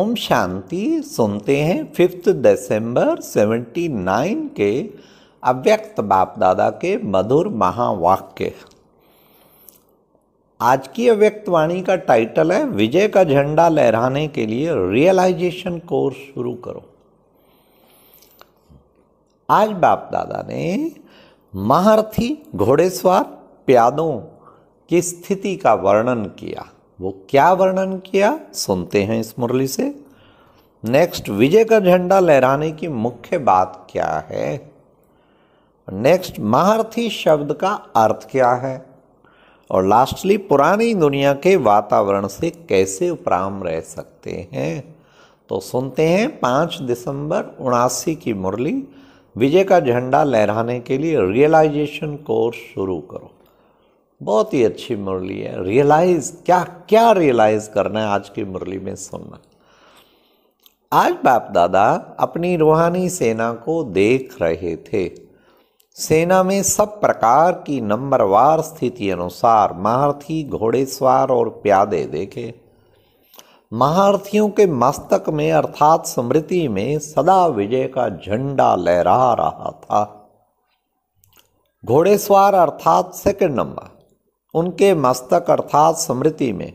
ओम शांति सुनते हैं फिफ्थ दिसंबर 79 के अव्यक्त बाप दादा के मधुर महावाक्य आज की अव्यक्तवाणी का टाइटल है विजय का झंडा लहराने के लिए रियलाइजेशन कोर्स शुरू करो आज बाप दादा ने महारथी घोड़ेस्वार प्यादों की स्थिति का वर्णन किया वो क्या वर्णन किया सुनते हैं इस मुरली से नेक्स्ट विजय का झंडा लहराने की मुख्य बात क्या है नेक्स्ट महारथी शब्द का अर्थ क्या है और लास्टली पुरानी दुनिया के वातावरण से कैसे उपराम रह सकते हैं तो सुनते हैं पाँच दिसंबर उनासी की मुरली विजय का झंडा लहराने के लिए रियलाइजेशन कोर्स शुरू करो बहुत ही अच्छी मुरली है रियलाइज क्या क्या रियलाइज करना है आज की मुरली में सुनना आज बाप दादा अपनी रूहानी सेना को देख रहे थे सेना में सब प्रकार की नंबरवार स्थिति अनुसार महारथी घोड़ेस्वार और प्यादे देखे महारथियों के मस्तक में अर्थात स्मृति में सदा विजय का झंडा लहरा रहा था घोड़ेस्वार अर्थात सेकंड नंबर उनके मस्तक अर्थात स्मृति में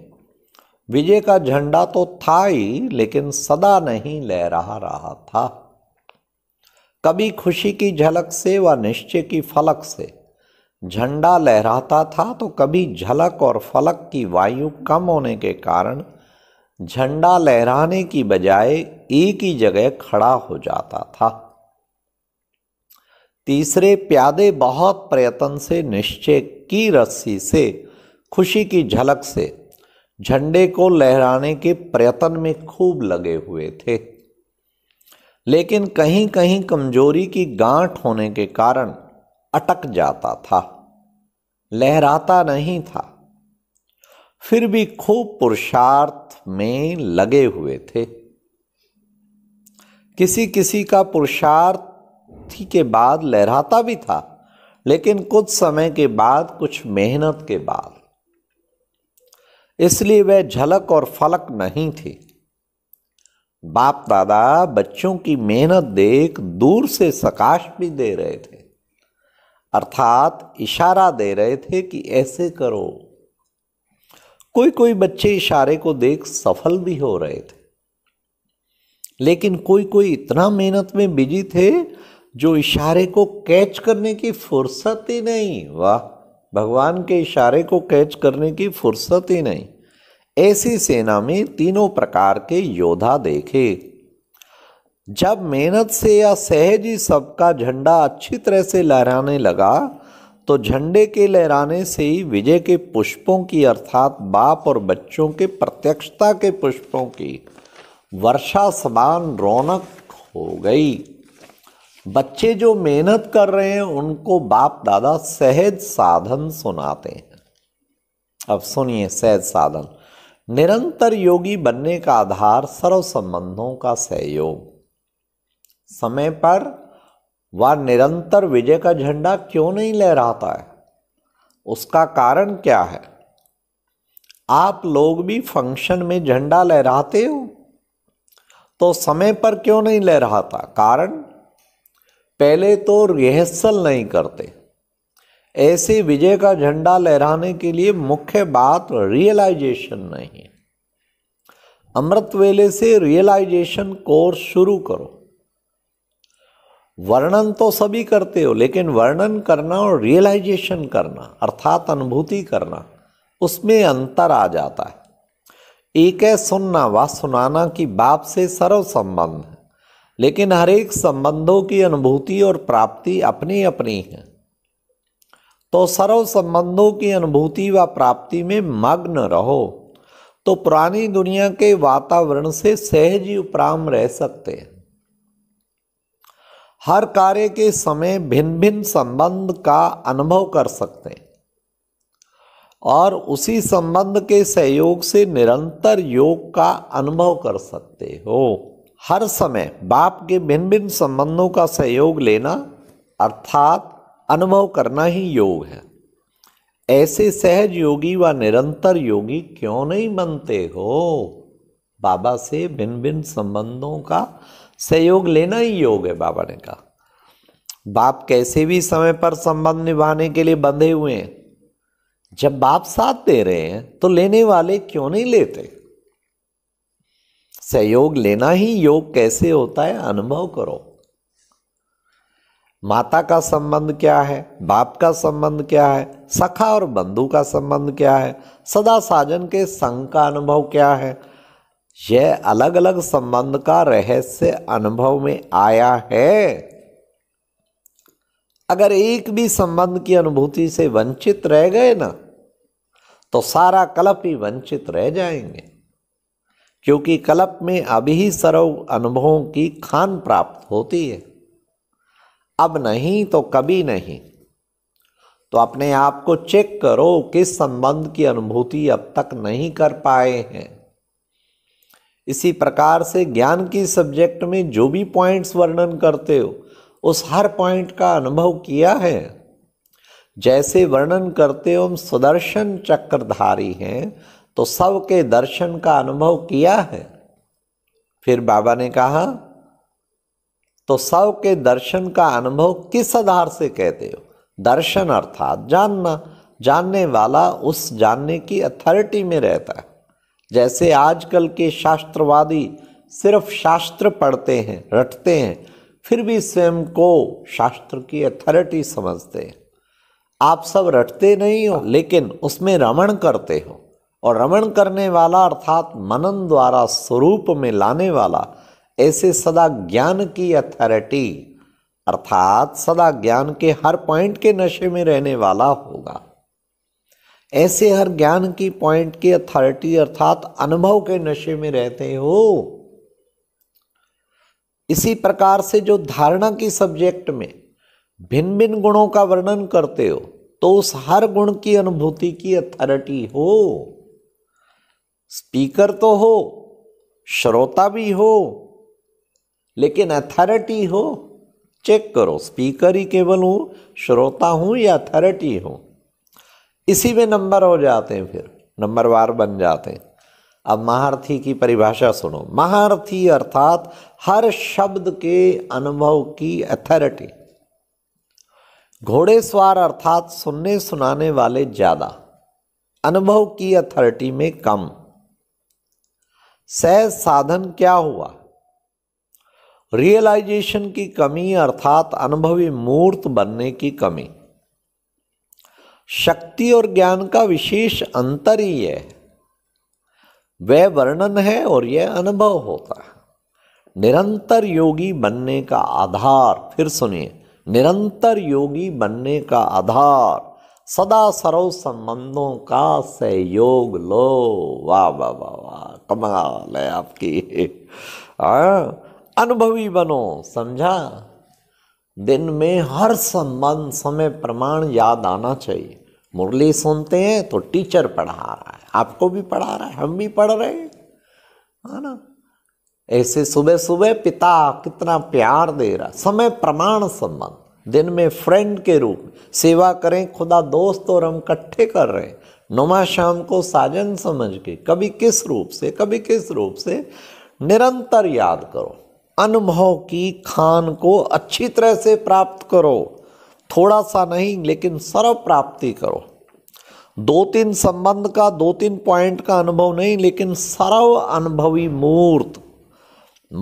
विजय का झंडा तो था ही लेकिन सदा नहीं लहरा रहा था कभी खुशी की झलक से व निश्चय की फलक से झंडा लहराता था तो कभी झलक और फलक की वायु कम होने के कारण झंडा लहराने की बजाय एक ही जगह खड़ा हो जाता था तीसरे प्यादे बहुत प्रयत्न से निश्चय की रस्सी से खुशी की झलक से झंडे को लहराने के प्रयत्न में खूब लगे हुए थे लेकिन कहीं कहीं कमजोरी की गांठ होने के कारण अटक जाता था लहराता नहीं था फिर भी खूब पुरुषार्थ में लगे हुए थे किसी किसी का पुरुषार्थ के बाद लहराता भी था लेकिन कुछ समय के बाद कुछ मेहनत के बाद इसलिए वह झलक और फलक नहीं थी बाप दादा बच्चों की मेहनत देख दूर से सकाश भी दे रहे थे अर्थात इशारा दे रहे थे कि ऐसे करो कोई कोई बच्चे इशारे को देख सफल भी हो रहे थे लेकिन कोई कोई इतना मेहनत में बिजी थे जो इशारे को कैच करने की फुर्सत ही नहीं वाह भगवान के इशारे को कैच करने की फुर्सत ही नहीं ऐसी सेना में तीनों प्रकार के योद्धा देखे जब मेहनत से या सहज ही सबका झंडा अच्छी तरह से लहराने लगा तो झंडे के लहराने से ही विजय के पुष्पों की अर्थात बाप और बच्चों के प्रत्यक्षता के पुष्पों की वर्षा समान रौनक हो गई बच्चे जो मेहनत कर रहे हैं उनको बाप दादा सहज साधन सुनाते हैं अब सुनिए सहज साधन निरंतर योगी बनने का आधार सर्व संबंधों का सहयोग समय पर वह निरंतर विजय का झंडा क्यों नहीं लहराता है उसका कारण क्या है आप लोग भी फंक्शन में झंडा लहराते हो तो समय पर क्यों नहीं लहराता कारण पहले तो रिहर्सल नहीं करते ऐसे विजय का झंडा लहराने के लिए मुख्य बात रियलाइजेशन नहीं अमृत वेले से रियलाइजेशन कोर्स शुरू करो वर्णन तो सभी करते हो लेकिन वर्णन करना और रियलाइजेशन करना अर्थात अनुभूति करना उसमें अंतर आ जाता है एक है सुनना व सुनाना की बाप से सर्व संबंध है लेकिन हर एक संबंधों की अनुभूति और प्राप्ति अपनी अपनी है तो सर्व संबंधों की अनुभूति व प्राप्ति में मग्न रहो तो पुरानी दुनिया के वातावरण से सहज ही उपराम रह सकते हैं हर कार्य के समय भिन्न भिन्न संबंध का अनुभव कर सकते हैं और उसी संबंध के सहयोग से निरंतर योग का अनुभव कर सकते हो हर समय बाप के भिन्न भिन्न संबंधों का सहयोग लेना अर्थात अनुभव करना ही योग है ऐसे सहज योगी व निरंतर योगी क्यों नहीं बनते हो बाबा से भिन्न भिन्न संबंधों का सहयोग लेना ही योग है बाबा ने कहा बाप कैसे भी समय पर संबंध निभाने के लिए बंधे हुए हैं जब बाप साथ दे रहे हैं तो लेने वाले क्यों नहीं लेते सहयोग लेना ही योग कैसे होता है अनुभव करो माता का संबंध क्या है बाप का संबंध क्या है सखा और बंधु का संबंध क्या है सदा साजन के संग का अनुभव क्या है यह अलग अलग संबंध का रहस्य अनुभव में आया है अगर एक भी संबंध की अनुभूति से वंचित रह गए ना तो सारा कलप ही वंचित रह जाएंगे क्योंकि कल्प में अभी ही सर्व अनुभवों की खान प्राप्त होती है अब नहीं तो कभी नहीं तो अपने आप को चेक करो किस संबंध की अनुभूति अब तक नहीं कर पाए हैं इसी प्रकार से ज्ञान की सब्जेक्ट में जो भी पॉइंट्स वर्णन करते हो उस हर पॉइंट का अनुभव किया है जैसे वर्णन करते हो हम सुदर्शन चक्रधारी हैं तो सब के दर्शन का अनुभव किया है फिर बाबा ने कहा तो सब के दर्शन का अनुभव किस आधार से कहते हो दर्शन अर्थात जानना जानने वाला उस जानने की अथॉरिटी में रहता है जैसे आजकल के शास्त्रवादी सिर्फ शास्त्र पढ़ते हैं रटते हैं फिर भी स्वयं को शास्त्र की अथॉरिटी समझते हैं आप सब रटते नहीं हो लेकिन उसमें रमण करते हो और रमण करने वाला अर्थात मनन द्वारा स्वरूप में लाने वाला ऐसे सदा ज्ञान की अथॉरिटी अर्थात सदा ज्ञान के हर पॉइंट के नशे में रहने वाला होगा ऐसे हर ज्ञान की पॉइंट की अथॉरिटी अर्थात अनुभव के नशे में रहते हो इसी प्रकार से जो धारणा की सब्जेक्ट में भिन्न भिन्न गुणों का वर्णन करते हो तो उस हर गुण की अनुभूति की अथॉरिटी हो स्पीकर तो हो श्रोता भी हो लेकिन अथॉरिटी हो चेक करो स्पीकर ही केवल हूँ श्रोता हूँ या अथॉरिटी हूँ इसी में नंबर हो जाते हैं फिर नंबरवार बन जाते हैं अब महारथी की परिभाषा सुनो महारथी अर्थात हर शब्द के अनुभव की अथॉरिटी घोड़े स्वार अर्थात सुनने सुनाने वाले ज़्यादा अनुभव की अथॉरिटी में कम सह साधन क्या हुआ रियलाइजेशन की कमी अर्थात अनुभवी मूर्त बनने की कमी शक्ति और ज्ञान का विशेष अंतर ही है वह वर्णन है और यह अनुभव होता है निरंतर योगी बनने का आधार फिर सुनिए निरंतर योगी बनने का आधार सदा सर्व संबंधों का सहयोग लो वाह वाह वाह वाह कमाल है आपकी आ, हाँ, अनुभवी बनो समझा दिन में हर संबंध समय प्रमाण याद आना चाहिए मुरली सुनते हैं तो टीचर पढ़ा रहा है आपको भी पढ़ा रहा है हम भी पढ़ रहे हैं है हाँ ना ऐसे सुबह सुबह पिता कितना प्यार दे रहा समय प्रमाण संबंध दिन में फ्रेंड के रूप सेवा करें खुदा दोस्त और हम इकट्ठे कर रहे हैं नुमा शाम को साजन समझ के कभी किस रूप से कभी किस रूप से निरंतर याद करो अनुभव की खान को अच्छी तरह से प्राप्त करो थोड़ा सा नहीं लेकिन सर्व प्राप्ति करो दो तीन संबंध का दो तीन पॉइंट का अनुभव नहीं लेकिन सर्व अनुभवी मूर्त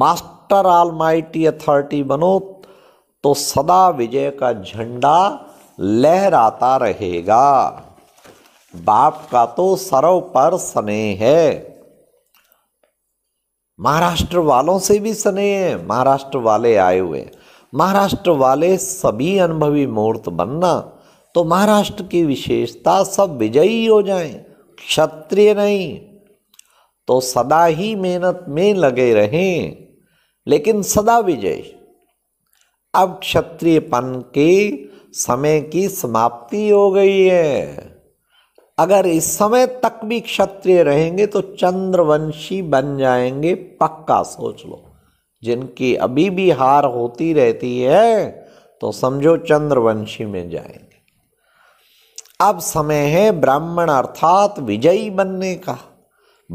मास्टर माइटी अथॉरिटी बनो तो सदा विजय का झंडा लहराता रहेगा बाप का तो सर्व पर स्नेह है महाराष्ट्र वालों से भी स्नेह है महाराष्ट्र वाले आए हुए महाराष्ट्र वाले सभी अनुभवी मुहूर्त बनना तो महाराष्ट्र की विशेषता सब विजयी हो जाए क्षत्रिय नहीं तो सदा ही मेहनत में लगे रहें लेकिन सदा विजय अब क्षत्रियपन के समय की समाप्ति हो गई है अगर इस समय तक भी क्षत्रिय रहेंगे तो चंद्रवंशी बन जाएंगे पक्का सोच लो जिनकी अभी भी हार होती रहती है तो समझो चंद्रवंशी में जाएंगे अब समय है ब्राह्मण अर्थात विजयी बनने का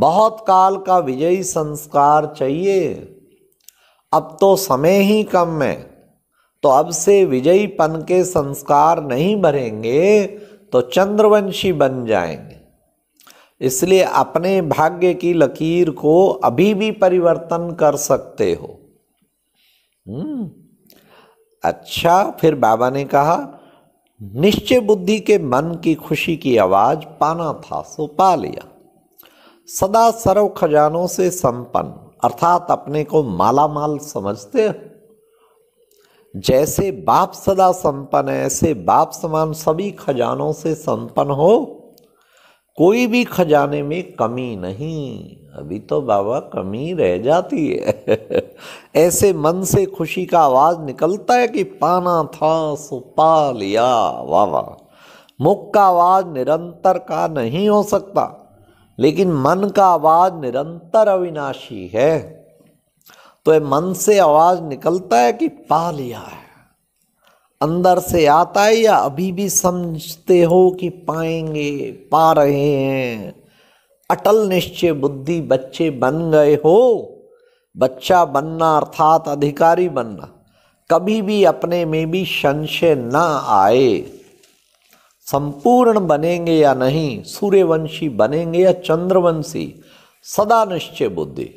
बहुत काल का विजयी संस्कार चाहिए अब तो समय ही कम है तो अब से विजयीपन के संस्कार नहीं भरेंगे तो चंद्रवंशी बन जाएंगे इसलिए अपने भाग्य की लकीर को अभी भी परिवर्तन कर सकते हो हम्म। अच्छा फिर बाबा ने कहा निश्चय बुद्धि के मन की खुशी की आवाज पाना था सो पा लिया सदा सर्व खजानों से संपन्न अर्थात अपने को माला माल समझते हो जैसे बाप सदा संपन्न है ऐसे बाप समान सभी खजानों से संपन्न हो कोई भी खजाने में कमी नहीं अभी तो बाबा कमी रह जाती है ऐसे मन से खुशी का आवाज निकलता है कि पाना था सो पा लिया वाह वाह मुख का आवाज निरंतर का नहीं हो सकता लेकिन मन का आवाज निरंतर अविनाशी है तो मन से आवाज निकलता है कि पा लिया है अंदर से आता है या अभी भी समझते हो कि पाएंगे पा रहे हैं अटल निश्चय बुद्धि बच्चे बन गए हो बच्चा बनना अर्थात अधिकारी बनना कभी भी अपने में भी संशय ना आए संपूर्ण बनेंगे या नहीं सूर्यवंशी बनेंगे या चंद्रवंशी सदा निश्चय बुद्धि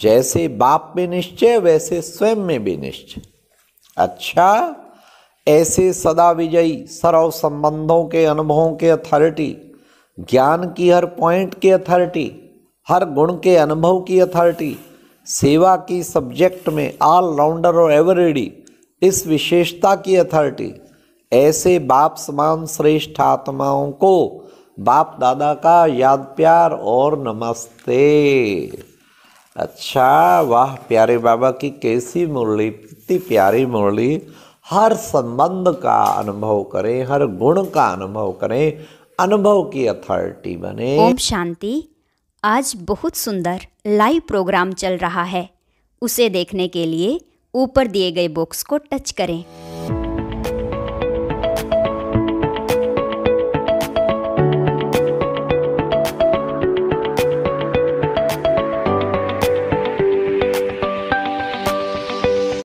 जैसे बाप में निश्चय वैसे स्वयं में भी निश्चय अच्छा ऐसे सदा विजयी सर्व संबंधों के अनुभवों के अथॉरिटी ज्ञान की हर पॉइंट की अथॉरिटी हर गुण के अनुभव की अथॉरिटी सेवा की सब्जेक्ट में ऑल राउंडर और एवरेडी इस विशेषता की अथॉरिटी ऐसे बाप समान श्रेष्ठ आत्माओं को बाप दादा का याद प्यार और नमस्ते अच्छा वाह प्यारे बाबा की कैसी मुरली कितनी प्यारी मुरली हर संबंध का अनुभव करें हर गुण का अनुभव करें अनुभव की अथॉरिटी बने ओम शांति आज बहुत सुंदर लाइव प्रोग्राम चल रहा है उसे देखने के लिए ऊपर दिए गए बॉक्स को टच करें